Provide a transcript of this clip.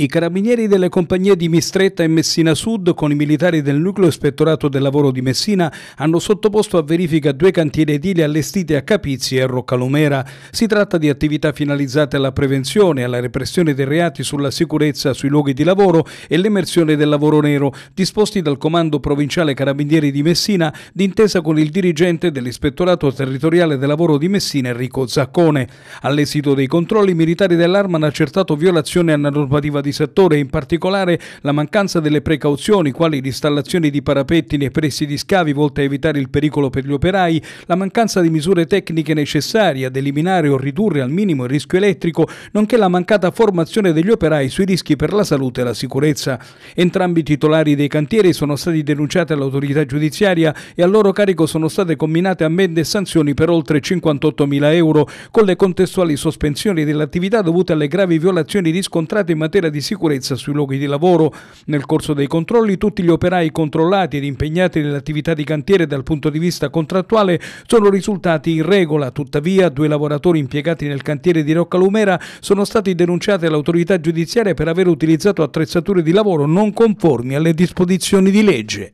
I carabinieri delle compagnie di Mistretta e Messina Sud con i militari del nucleo ispettorato del lavoro di Messina hanno sottoposto a verifica due cantieri edili allestiti a Capizzi e Roccalomera. Si tratta di attività finalizzate alla prevenzione, alla repressione dei reati sulla sicurezza sui luoghi di lavoro e l'emersione del lavoro nero, disposti dal Comando Provinciale Carabinieri di Messina d'intesa con il dirigente dell'Ispettorato Territoriale del Lavoro di Messina Enrico Zaccone. All'esito dei controlli, i militari dell'Arma hanno accertato violazione alla normativa di di settore in particolare la mancanza delle precauzioni quali l'installazione di parapetti nei pressi di scavi volte a evitare il pericolo per gli operai, la mancanza di misure tecniche necessarie ad eliminare o ridurre al minimo il rischio elettrico, nonché la mancata formazione degli operai sui rischi per la salute e la sicurezza. Entrambi i titolari dei cantieri sono stati denunciati all'autorità giudiziaria e al loro carico sono state combinate ammende e sanzioni per oltre 58.000 euro, con le contestuali sospensioni dell'attività dovute alle gravi violazioni riscontrate in materia di di sicurezza sui luoghi di lavoro. Nel corso dei controlli tutti gli operai controllati ed impegnati nell'attività di cantiere dal punto di vista contrattuale sono risultati in regola, tuttavia due lavoratori impiegati nel cantiere di Rocca Lumera sono stati denunciati all'autorità giudiziaria per aver utilizzato attrezzature di lavoro non conformi alle disposizioni di legge.